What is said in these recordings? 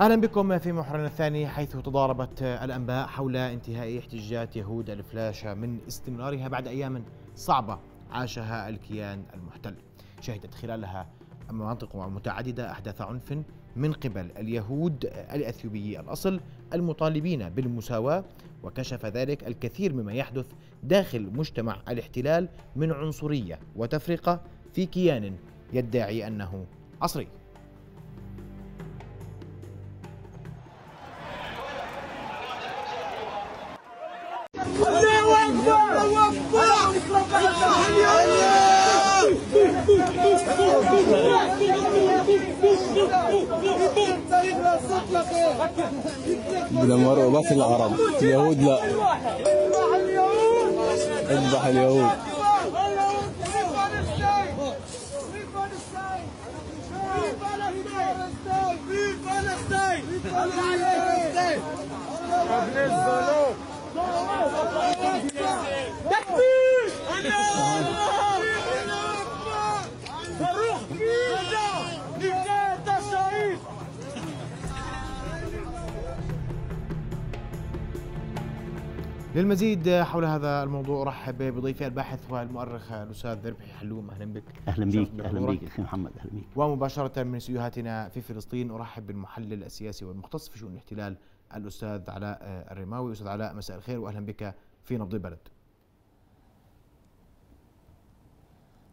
اهلا بكم في محورنا الثاني حيث تضاربت الانباء حول انتهاء احتجاجات يهود الفلاشه من استمرارها بعد ايام صعبه عاشها الكيان المحتل. شهدت خلالها مناطق متعدده احداث عنف من قبل اليهود الاثيوبيي الاصل المطالبين بالمساواه وكشف ذلك الكثير مما يحدث داخل مجتمع الاحتلال من عنصريه وتفرقه في كيان يدعي انه عصري. بدمروا بس العرب اليهود لا اذبح اليهود للمزيد حول هذا الموضوع ارحب بضيفي الباحث والمؤرخ الاستاذ ربحي حلوم اهلا بك اهلا بك اهلا بك اخي محمد اهلا بك ومباشره من استديوهاتنا في فلسطين ارحب بالمحلل السياسي والمختص في شؤون الاحتلال الاستاذ علاء الرماوي استاذ علاء مساء الخير واهلا بك في نبض البلد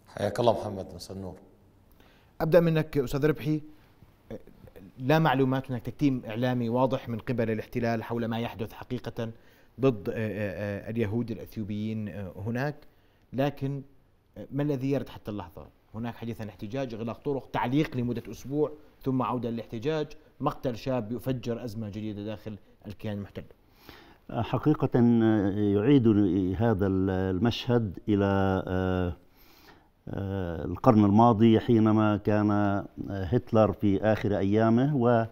حياك الله محمد مساء النور ابدا منك استاذ ربحي لا معلومات هناك تكتيم اعلامي واضح من قبل الاحتلال حول ما يحدث حقيقه ضد آه، آه، آه، اليهود الاثيوبيين هناك لكن ما الذي يرد حتى اللحظه؟ هناك حديث عن احتجاج اغلاق طرق تعليق لمده اسبوع ثم عوده للاحتجاج مقتل شاب يفجر ازمه جديده داخل الكيان المحتل حقيقة يعيد هذا المشهد إلى القرن الماضي حينما كان هتلر في آخر أيامه و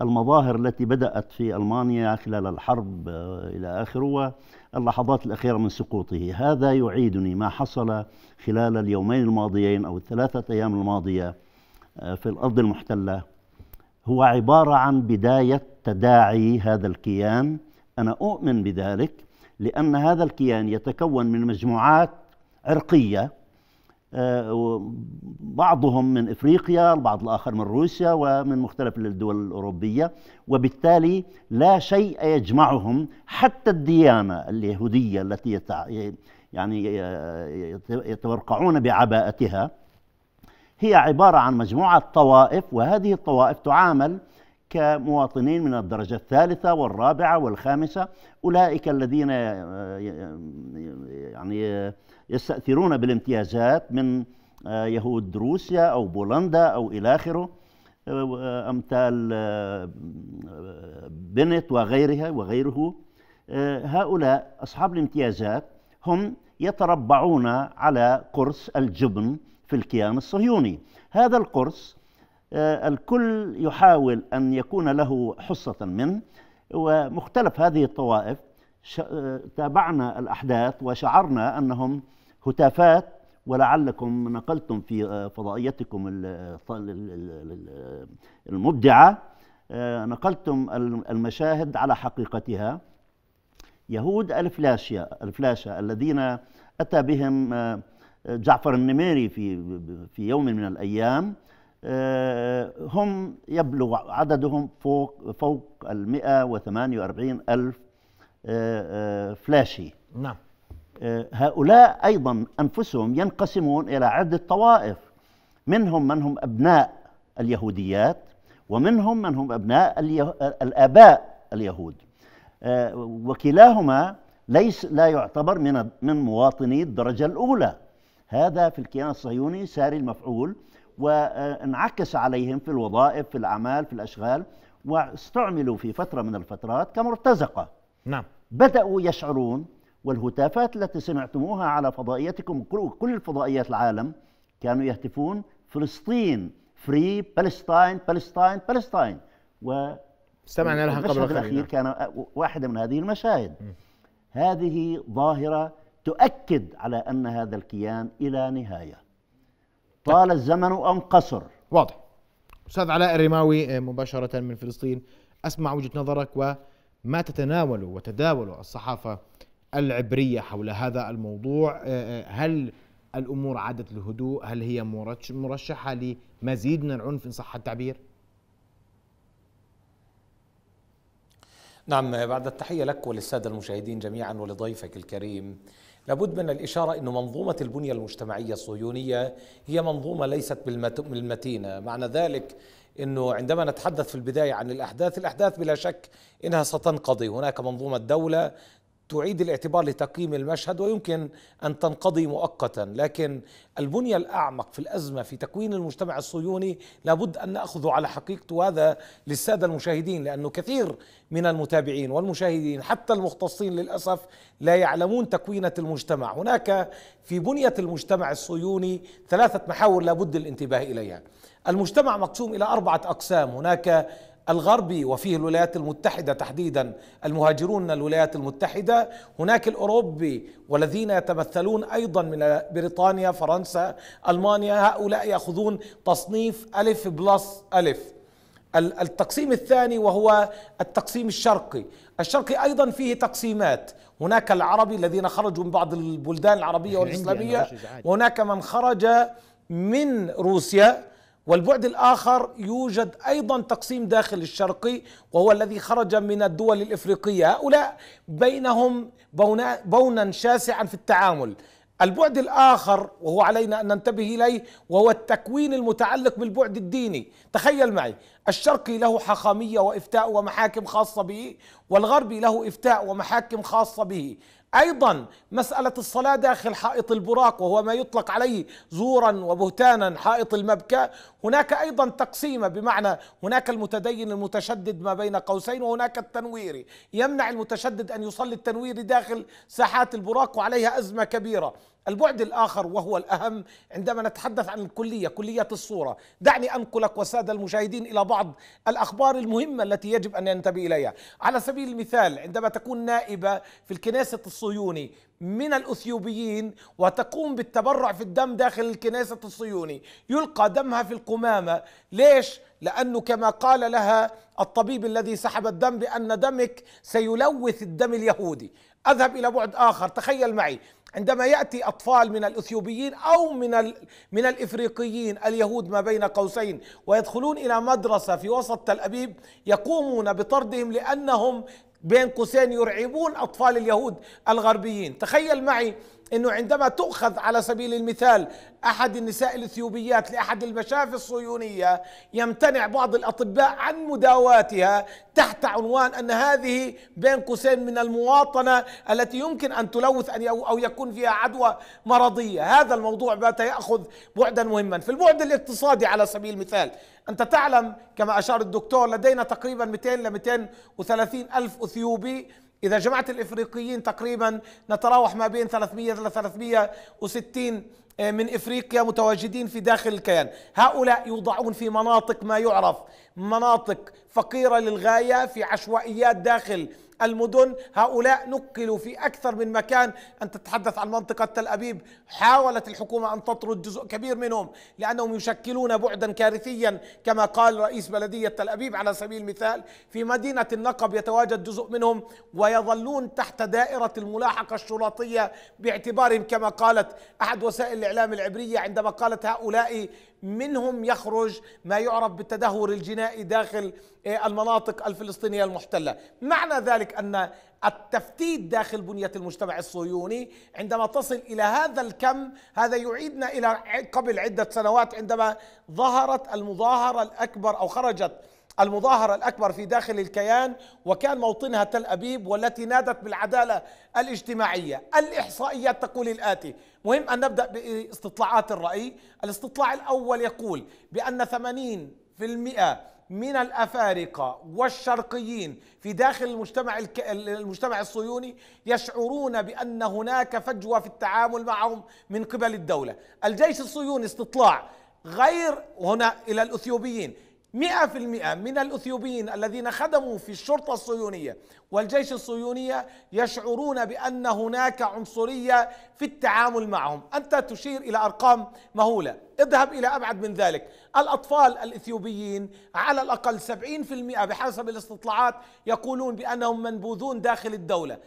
المظاهر التي بدأت في ألمانيا خلال الحرب آه، إلى آخره واللحظات الأخيرة من سقوطه هذا يعيدني ما حصل خلال اليومين الماضيين أو الثلاثة أيام الماضية آه، في الأرض المحتلة هو عبارة عن بداية تداعي هذا الكيان أنا أؤمن بذلك لأن هذا الكيان يتكون من مجموعات عرقية آه، بعضهم من افريقيا البعض الاخر من روسيا ومن مختلف الدول الاوروبيه وبالتالي لا شيء يجمعهم حتى الديانه اليهوديه التي يعني آه، يتورقعون بعباءتها هي عباره عن مجموعه طوائف وهذه الطوائف تعامل كمواطنين من الدرجة الثالثة والرابعة والخامسة أولئك الذين آه، يعني يستأثرون بالامتيازات من آه، يهود روسيا أو بولندا أو إلى آخره آه، أمثال آه، بنت وغيرها وغيره هؤلاء أصحاب الامتيازات هم يتربعون على قرص الجبن في الكيان الصهيوني هذا القرص الكل يحاول أن يكون له حصة منه ومختلف هذه الطوائف تابعنا الأحداث وشعرنا أنهم هتافات ولعلكم نقلتم في آه، فضائيتكم المبدعة آه، نقلتم المشاهد على حقيقتها يهود الفلاشيا الفلاشة الذين أتى بهم آه، جعفر النميري في في يوم من الأيام هم يبلغ عددهم فوق فوق ال 148 ألف فلاشي نعم آه، هؤلاء أيضا أنفسهم ينقسمون إلى عدة طوائف منهم من هم أبناء اليهوديات ومنهم من هم أبناء الآباء اليهود آه، وكلاهما ليس لا يعتبر من من مواطني الدرجة الأولى هذا في الكيان الصهيوني ساري المفعول وانعكس عليهم في الوظائف في الأعمال في الأشغال واستعملوا في فترة من الفترات كمرتزقة نعم بدأوا يشعرون والهتافات التي سمعتموها على فضائيتكم كل فضائيات العالم كانوا يهتفون فلسطين فري بالستاين بالستاين بالستاين و استمعنا لها قبل الأخير كان واحدة من هذه المشاهد م. هذه ظاهرة تؤكد على أن هذا الكيان إلى نهاية طال الزمن أم قصر واضح أستاذ علاء الرماوي مباشرة من فلسطين أسمع وجهة نظرك و ما تتناوله وتداوله الصحافة العبرية حول هذا الموضوع آه، آه، هل الأمور عادت لهدوء هل هي مرشحة لمزيد من العنف إن صح التعبير؟ نعم بعد التحية لك وللسادة المشاهدين جميعا ولضيفك الكريم لابد من الإشارة أن منظومة البنية المجتمعية الصهيونية هي منظومة ليست بالمتينة معنى ذلك انه عندما نتحدث في البدايه عن الاحداث، الاحداث بلا شك انها ستنقضي، هناك منظومه دوله تعيد الاعتبار لتقييم المشهد ويمكن ان تنقضي مؤقتا، لكن البنيه الاعمق في الازمه في تكوين المجتمع الصهيوني لابد ان ناخذه على حقيقته وهذا للساده المشاهدين لانه كثير من المتابعين والمشاهدين حتى المختصين للاسف لا يعلمون تكوينه المجتمع، هناك في بنيه المجتمع الصهيوني ثلاثه محاور لابد الانتباه اليها. المجتمع مقسوم الى اربعه اقسام هناك الغربي وفيه الولايات المتحده تحديدا المهاجرون من الولايات المتحده، هناك الاوروبي والذين يتمثلون ايضا من بريطانيا، فرنسا، المانيا، هؤلاء ياخذون تصنيف الف بلس الف. التقسيم الثاني وهو التقسيم الشرقي، الشرقي ايضا فيه تقسيمات، هناك العربي الذين خرجوا من بعض البلدان العربيه والاسلاميه، وهناك من خرج من روسيا والبعد الآخر يوجد أيضا تقسيم داخل الشرقي وهو الذي خرج من الدول الإفريقية هؤلاء بينهم بونا شاسعا في التعامل البعد الآخر وهو علينا أن ننتبه إليه وهو التكوين المتعلق بالبعد الديني تخيل معي الشرقي له حاخامية وإفتاء ومحاكم خاصة به والغربي له إفتاء ومحاكم خاصة به أيضا مسألة الصلاة داخل حائط البراق وهو ما يطلق عليه زورا وبهتانا حائط المبكى هناك أيضا تقسيمة بمعنى هناك المتدين المتشدد ما بين قوسين وهناك التنويري يمنع المتشدد أن يصلي التنويري داخل ساحات البراق وعليها أزمة كبيرة البعد الآخر وهو الأهم عندما نتحدث عن الكلية كلية الصورة دعني أنقلك والسادة المشاهدين إلى بعض الأخبار المهمة التي يجب أن ننتبه إليها على سبيل المثال عندما تكون نائبة في الكنيسة الصهيوني من الأثيوبيين وتقوم بالتبرع في الدم داخل الكنيسة الصهيوني يلقى دمها في القمامة ليش؟ لأنه كما قال لها الطبيب الذي سحب الدم بأن دمك سيلوث الدم اليهودي أذهب إلى بعد آخر تخيل معي عندما يأتي أطفال من الأثيوبيين أو من, من الإفريقيين اليهود ما بين قوسين ويدخلون إلى مدرسة في وسط تل أبيب يقومون بطردهم لأنهم بين قوسين يرعبون أطفال اليهود الغربيين تخيل معي انه عندما تؤخذ على سبيل المثال احد النساء الاثيوبيات لاحد المشافي الصهيونيه يمتنع بعض الاطباء عن مداواتها تحت عنوان ان هذه بين قوسين من المواطنه التي يمكن ان تلوث ان او يكون فيها عدوى مرضيه، هذا الموضوع بات ياخذ بعدا مهما، في البعد الاقتصادي على سبيل المثال أنت تعلم كما أشار الدكتور لدينا تقريبا 200 ل 230 ألف أثيوبي إذا جمعت الإفريقيين تقريبا نتراوح ما بين 300 إلى 360 آه، من إفريقيا متواجدين في داخل الكيان هؤلاء يوضعون في مناطق ما يعرف مناطق فقيرة للغاية في عشوائيات داخل المدن هؤلاء نقلوا في أكثر من مكان أن تتحدث عن منطقة تل أبيب حاولت الحكومة أن تطرد جزء كبير منهم لأنهم يشكلون بعدا كارثيا كما قال رئيس بلدية تل أبيب على سبيل المثال في مدينة النقب يتواجد جزء منهم ويظلون تحت دائرة الملاحقة الشرطية باعتبارهم كما قالت أحد وسائل الإعلام العبرية عندما قالت هؤلاء منهم يخرج ما يعرف بالتدهور الجنائي داخل آه، المناطق الفلسطينية المحتلة معنى ذلك ذلك أن التفتيت داخل بنية المجتمع الصهيوني عندما تصل إلى هذا الكم هذا يعيدنا إلى قبل عدة سنوات عندما ظهرت المظاهرة الأكبر أو خرجت المظاهرة الأكبر في داخل الكيان وكان موطنها تل أبيب والتي نادت بالعدالة الاجتماعية الإحصائيات تقول الآتي مهم أن نبدأ باستطلاعات الرأي الاستطلاع الأول يقول بأن 80% من الافارقه والشرقيين في داخل المجتمع الك... المجتمع الصهيوني يشعرون بان هناك فجوه في التعامل معهم من قبل الدوله، الجيش الصهيوني استطلاع غير هنا الى الاثيوبيين مئة في المئة من الأثيوبيين الذين خدموا في الشرطة الصهيونية والجيش الصهيونية يشعرون بأن هناك عنصرية في التعامل معهم أنت تشير إلى أرقام مهولة اذهب إلى أبعد من ذلك الأطفال الإثيوبيين على الأقل 70% بحسب الاستطلاعات يقولون بأنهم منبوذون داخل الدولة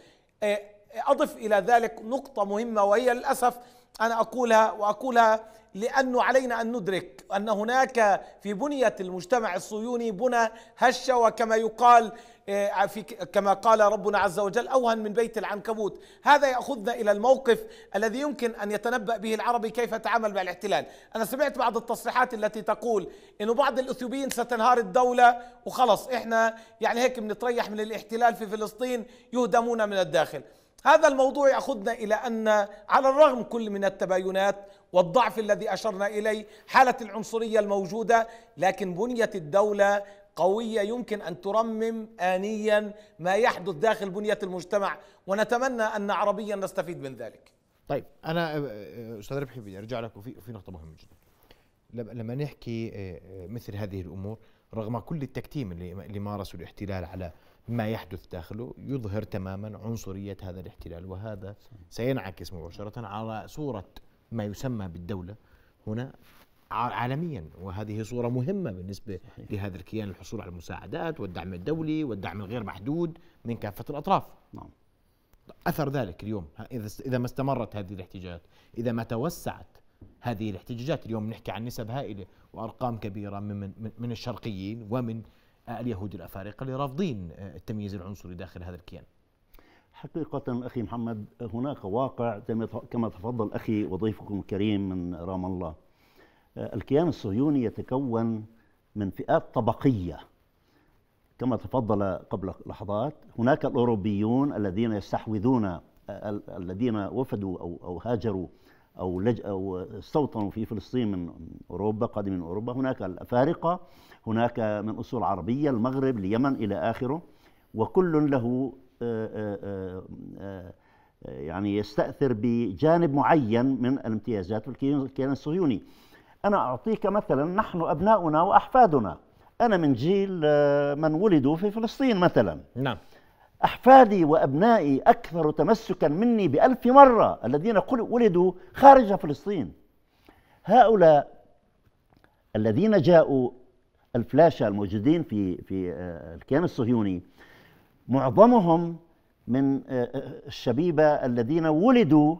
إيه، أضف إلى ذلك نقطة مهمة وهي للأسف أنا أقولها وأقولها لأنه علينا أن ندرك أن هناك في بنية المجتمع الصهيوني بنى هشة وكما يقال آه، في كما قال ربنا عز وجل أوهن من بيت العنكبوت هذا يأخذنا إلى الموقف الذي يمكن أن يتنبأ به العربي كيف تعامل مع الاحتلال أنا سمعت بعض التصريحات التي تقول أنه بعض الأثيوبيين ستنهار الدولة وخلص إحنا يعني هيك بنتريح من الاحتلال في فلسطين يهدمون من الداخل هذا الموضوع ياخذنا الى ان على الرغم كل من التباينات والضعف الذي اشرنا اليه حاله العنصريه الموجوده لكن بنيه الدوله قويه يمكن ان ترمم انيا ما يحدث داخل بنيه المجتمع ونتمنى ان عربيا نستفيد من ذلك. طيب انا أه، أه، استاذ ربحي بدي ارجع لك وفي نقطه مهمه جدا. لما نحكي أه، مثل هذه الامور رغم كل التكتيم اللي مارسه الاحتلال على ما يحدث داخله يظهر تماما عنصرية هذا الاحتلال وهذا سينعكس مباشرة على صورة ما يسمى بالدولة هنا عالميا وهذه صورة مهمة بالنسبة صحيح. لهذا الكيان الحصول على المساعدات والدعم الدولي والدعم الغير محدود من كافة الأطراف نعم. أثر ذلك اليوم إذا ما استمرت هذه الاحتجاجات إذا ما توسعت هذه الاحتجاجات اليوم نحكي عن نسب هائلة وأرقام كبيرة من, من, من الشرقيين ومن اليهود الأفارقة اللي رافضين آه، التمييز العنصري داخل هذا الكيان حقيقة أخي محمد هناك واقع كما تفضل أخي وضيفكم الكريم من رام الله آه، الكيان الصهيوني يتكون من فئات طبقية كما تفضل قبل لحظات هناك الأوروبيون الذين يستحوذون آه، الذين وفدوا أو هاجروا أو, أو استوطنوا في فلسطين من أوروبا قادمين من أوروبا هناك الأفارقة هناك من أصول عربية المغرب اليمن إلى آخره وكل له يعني يستأثر بجانب معين من الامتيازات والكيان الصهيوني أنا أعطيك مثلا نحن أبناؤنا وأحفادنا أنا من جيل من ولدوا في فلسطين مثلا نعم أحفادي وأبنائي أكثر تمسكا مني بألف مرة الذين ولدوا خارج فلسطين هؤلاء الذين جاءوا الفلاشة الموجودين في في آه، الكيان الصهيوني معظمهم من آه، آه، الشبيبة الذين ولدوا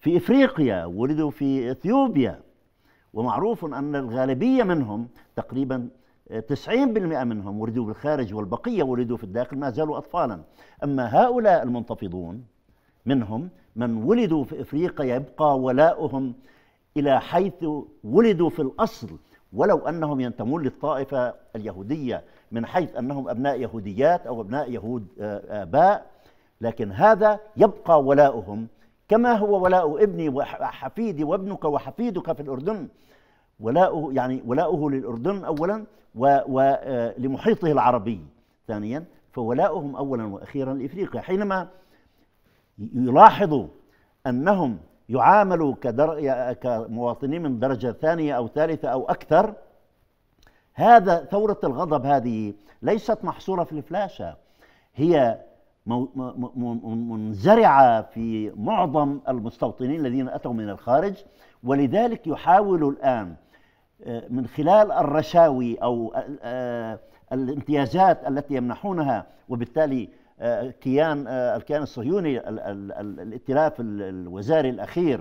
في إفريقيا ولدوا في إثيوبيا ومعروف أن الغالبية منهم تقريبا 90% منهم ولدوا بالخارج والبقية ولدوا في الداخل ما زالوا أطفالا أما هؤلاء المنتفضون منهم من ولدوا في إفريقيا يبقى ولاؤهم إلى حيث ولدوا في الأصل ولو أنهم ينتمون للطائفة اليهودية من حيث أنهم أبناء يهوديات أو أبناء يهود آه، آباء لكن هذا يبقى ولاؤهم كما هو ولاء ابني وحفيدي وابنك وحفيدك في الأردن ولاؤه يعني ولاؤه للأردن أولا ولمحيطه آه، العربي ثانيا فولاؤهم أولا وأخيرا لإفريقيا حينما يلاحظوا أنهم يعاملوا كدر... كمواطنين من درجة ثانية أو ثالثة أو أكثر هذا ثورة الغضب هذه ليست محصورة في الفلاشة هي منزرعة في معظم المستوطنين الذين أتوا من الخارج ولذلك يحاول الآن آه، من خلال الرشاوي او آه، الامتيازات التي يمنحونها وبالتالي آه، كيان الكيان الصهيوني الائتلاف الوزاري الاخير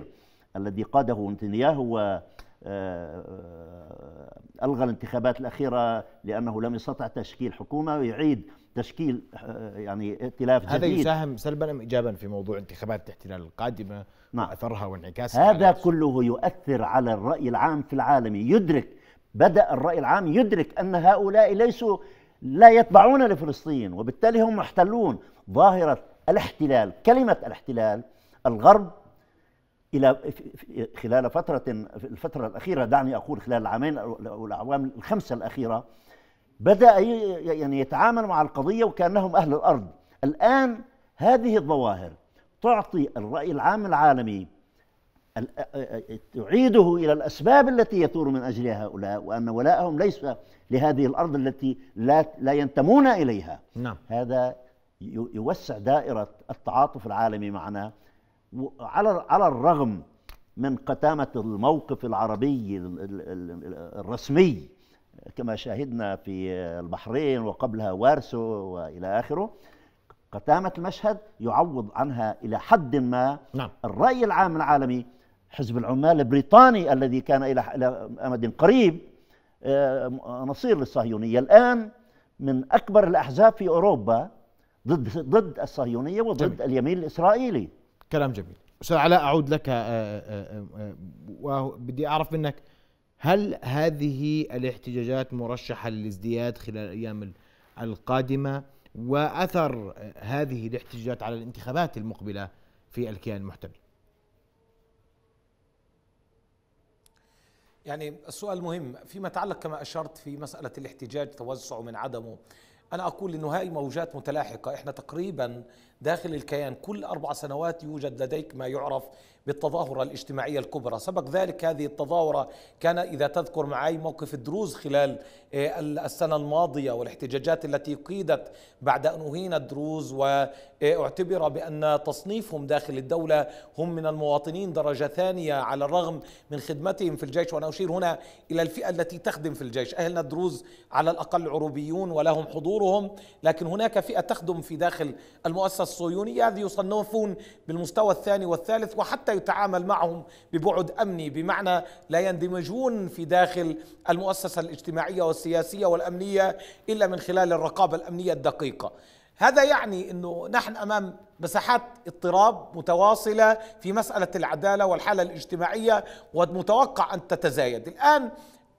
الذي قاده نتنياهو آه، آه، ألغى الانتخابات الأخيرة لأنه لم يستطع تشكيل حكومة ويعيد تشكيل آه، يعني ائتلاف جديد هذا يساهم سلبا أم إيجابا في موضوع انتخابات الاحتلال القادمة نعم. وأثرها وانعكاسها هذا كله يؤثر على الرأي العام في العالم يدرك بدأ الرأي العام يدرك أن هؤلاء ليسوا لا يتبعون لفلسطين وبالتالي هم محتلون ظاهرة الاحتلال كلمة الاحتلال الغرب الى خلال فتره في الفتره الاخيره دعني اقول خلال العامين او الاعوام الخمسه الاخيره بدا يعني يتعامل مع القضيه وكانهم اهل الارض الان هذه الظواهر تعطي الراي العام العالمي تعيده الى الاسباب التي يثور من اجلها هؤلاء وان ولائهم ليس لهذه الارض التي لا لا ينتمون اليها نعم. هذا يوسع دائره التعاطف العالمي معنا على على الرغم من قتامة الموقف العربي الرسمي كما شاهدنا في البحرين وقبلها وارسو والى اخره قتامة المشهد يعوض عنها إلى حد ما نعم. الرأي العام العالمي حزب العمال البريطاني الذي كان إلى أمد قريب آه، نصير للصهيونية الآن من أكبر الأحزاب في أوروبا ضد ضد الصهيونية وضد جميل. اليمين الإسرائيلي كلام جميل استاذ علاء اعود لك آه، آه، آه، وبدي اعرف منك هل هذه الاحتجاجات مرشحه للازدياد خلال الايام القادمه واثر هذه الاحتجاجات على الانتخابات المقبله في الكيان المحتمل يعني السؤال مهم فيما يتعلق كما اشرت في مساله الاحتجاج توسعه من عدمه انا اقول انه هاي موجات متلاحقه احنا تقريبا داخل الكيان كل أربع سنوات يوجد لديك ما يعرف بالتظاهرة الاجتماعية الكبرى سبق ذلك هذه التظاهرة كان إذا تذكر معي موقف الدروز خلال آه، السنة الماضية والاحتجاجات التي قيدت بعد أن أهين الدروز واعتبر آه، بأن تصنيفهم داخل الدولة هم من المواطنين درجة ثانية على الرغم من خدمتهم في الجيش وأنا أشير هنا إلى الفئة التي تخدم في الجيش أهلنا الدروز على الأقل عروبيون ولهم حضورهم لكن هناك فئة تخدم في داخل المؤسسة الصهيونية هذه يصنفون بالمستوى الثاني والثالث وحتى يتعامل معهم ببعد أمني بمعنى لا يندمجون في داخل المؤسسة الاجتماعية والسياسية والأمنية إلا من خلال الرقابة الأمنية الدقيقة هذا يعني انه نحن امام مساحات اضطراب متواصله في مساله العداله والحاله الاجتماعيه ومتوقع ان تتزايد الان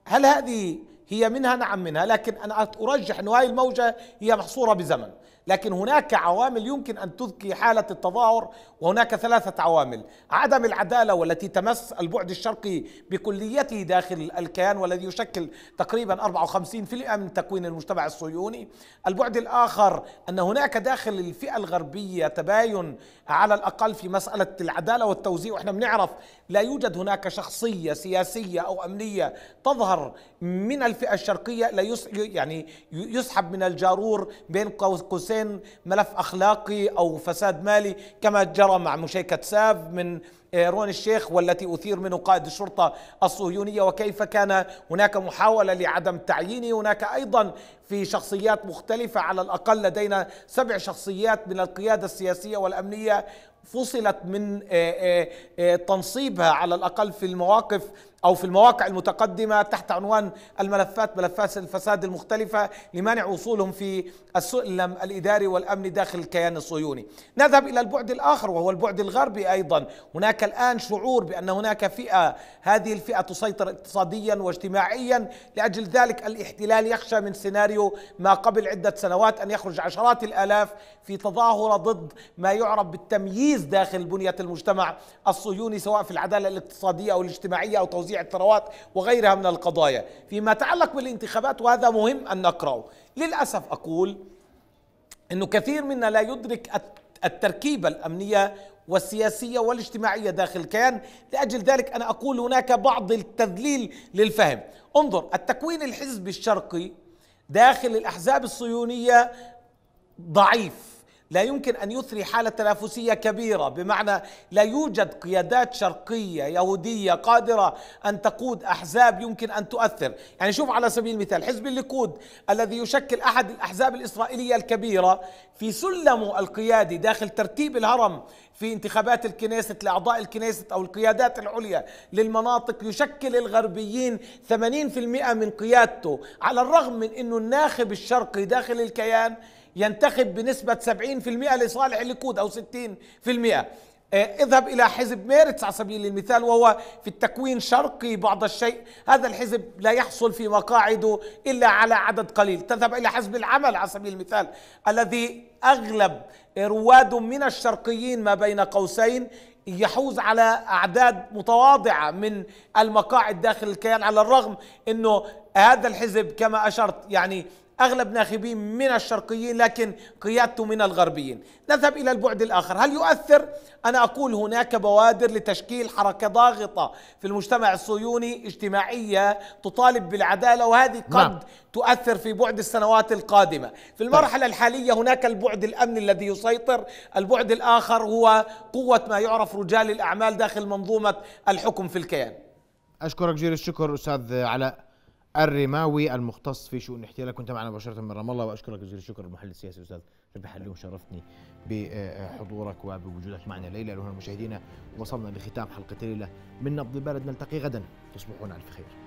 هل هذه هي منها نعم منها لكن انا ارجح انه هذه الموجه هي محصوره بزمن لكن هناك عوامل يمكن ان تذكي حاله التظاهر وهناك ثلاثه عوامل عدم العداله والتي تمس البعد الشرقي بكليته داخل الكيان والذي يشكل تقريبا 54% من تكوين المجتمع الصهيوني البعد الاخر ان هناك داخل الفئه الغربيه تباين على الاقل في مساله العداله والتوزيع واحنا بنعرف لا يوجد هناك شخصية سياسية أو أمنية تظهر من الفئة الشرقية لا يعني يسحب من الجارور بين قوسين ملف أخلاقي أو فساد مالي كما جرى مع مشيكة ساف من آه، رون الشيخ والتي أثير منه قائد الشرطة الصهيونية وكيف كان هناك محاولة لعدم تعيينه هناك أيضا في شخصيات مختلفة على الأقل لدينا سبع شخصيات من القيادة السياسية والأمنية فصلت من آه، آه، آه، تنصيبها على الاقل في المواقف أو في المواقع المتقدمة تحت عنوان الملفات ملفات الفساد المختلفة لمنع وصولهم في السلم الإداري والأمني داخل الكيان الصهيوني نذهب إلى البعد الآخر وهو البعد الغربي أيضا هناك الآن شعور بأن هناك فئة هذه الفئة تسيطر اقتصاديا واجتماعيا لأجل ذلك الاحتلال يخشى من سيناريو ما قبل عدة سنوات أن يخرج عشرات الآلاف في تظاهرة ضد ما يعرف بالتمييز داخل بنية المجتمع الصهيوني سواء في العدالة الاقتصادية أو الاجتماعية أو توزيع الثروات وغيرها من القضايا فيما يتعلق بالانتخابات وهذا مهم أن نقرأه للأسف أقول أنه كثير منا لا يدرك التركيبة الأمنية والسياسية والاجتماعية داخل الكيان لأجل ذلك أنا أقول هناك بعض التذليل للفهم انظر التكوين الحزبي الشرقي داخل الأحزاب الصهيونية ضعيف لا يمكن أن يثري حالة تنافسية كبيرة بمعنى لا يوجد قيادات شرقية يهودية قادرة أن تقود أحزاب يمكن أن تؤثر يعني شوف على سبيل المثال حزب الليكود الذي يشكل أحد الأحزاب الإسرائيلية الكبيرة في سلمه القيادي داخل ترتيب الهرم في انتخابات الكنيسة لأعضاء الكنيسة أو القيادات العليا للمناطق يشكل الغربيين 80% من قيادته على الرغم من أنه الناخب الشرقي داخل الكيان ينتخب بنسبة 70% لصالح الليكود أو 60% آه، اذهب إلى حزب ميرتس على سبيل المثال وهو في التكوين شرقي بعض الشيء هذا الحزب لا يحصل في مقاعده إلا على عدد قليل تذهب إلى حزب العمل على سبيل المثال الذي أغلب رواد من الشرقيين ما بين قوسين يحوز على اعداد متواضعه من المقاعد داخل الكيان على الرغم انه هذا الحزب كما اشرت يعني أغلب ناخبين من الشرقيين لكن قيادته من الغربيين نذهب إلى البعد الآخر هل يؤثر أنا أقول هناك بوادر لتشكيل حركة ضاغطة في المجتمع الصهيوني اجتماعية تطالب بالعدالة وهذه قد نعم. تؤثر في بعد السنوات القادمة في طيب. المرحلة طيب. الحالية هناك البعد الأمني الذي يسيطر البعد الآخر هو قوة ما يعرف رجال الأعمال داخل منظومة الحكم في الكيان أشكرك جزيل الشكر أستاذ علاء الرماوي المختص في شؤون الاحتلال كنت معنا مباشره من رام الله واشكرك جزيل الشكر المحلل السياسي الاستاذ ربح اليوم شرفتني بحضورك وبوجودك معنا الليله لهنا مشاهدينا وصلنا لختام حلقه الليله من نبض البلد نلتقي غدا تصبحون على الف خير